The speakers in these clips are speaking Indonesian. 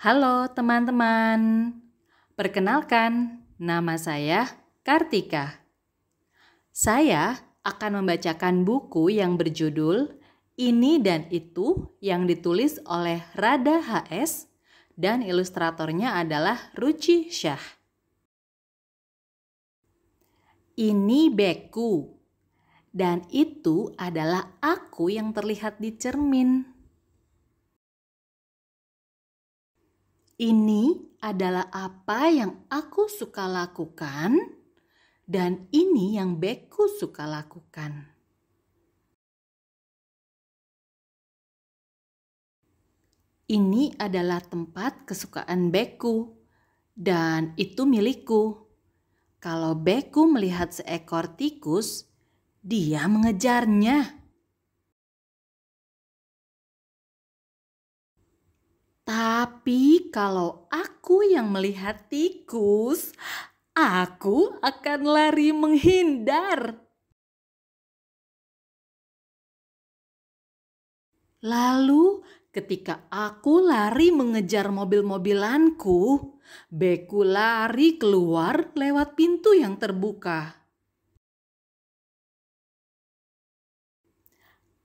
Halo teman-teman, perkenalkan nama saya Kartika. Saya akan membacakan buku yang berjudul Ini dan Itu yang ditulis oleh Rada HS dan ilustratornya adalah Ruci Syah. Ini beku dan itu adalah aku yang terlihat di cermin. Ini adalah apa yang aku suka lakukan, dan ini yang Beku suka lakukan. Ini adalah tempat kesukaan Beku, dan itu milikku. Kalau Beku melihat seekor tikus, dia mengejarnya. Tapi kalau aku yang melihat tikus, aku akan lari menghindar. Lalu, ketika aku lari mengejar mobil-mobilanku, Beku lari keluar lewat pintu yang terbuka.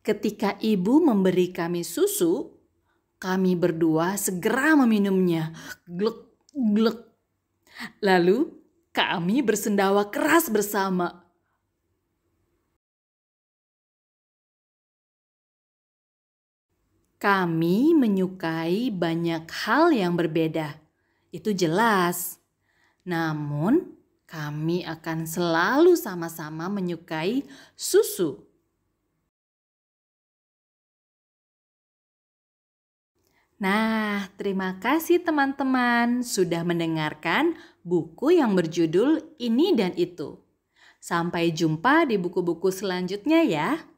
Ketika ibu memberi kami susu, kami berdua segera meminumnya. gluk, gluk. Lalu kami bersendawa keras bersama. Kami menyukai banyak hal yang berbeda. Itu jelas. Namun, kami akan selalu sama-sama menyukai susu. Nah, terima kasih teman-teman sudah mendengarkan buku yang berjudul Ini dan Itu. Sampai jumpa di buku-buku selanjutnya ya.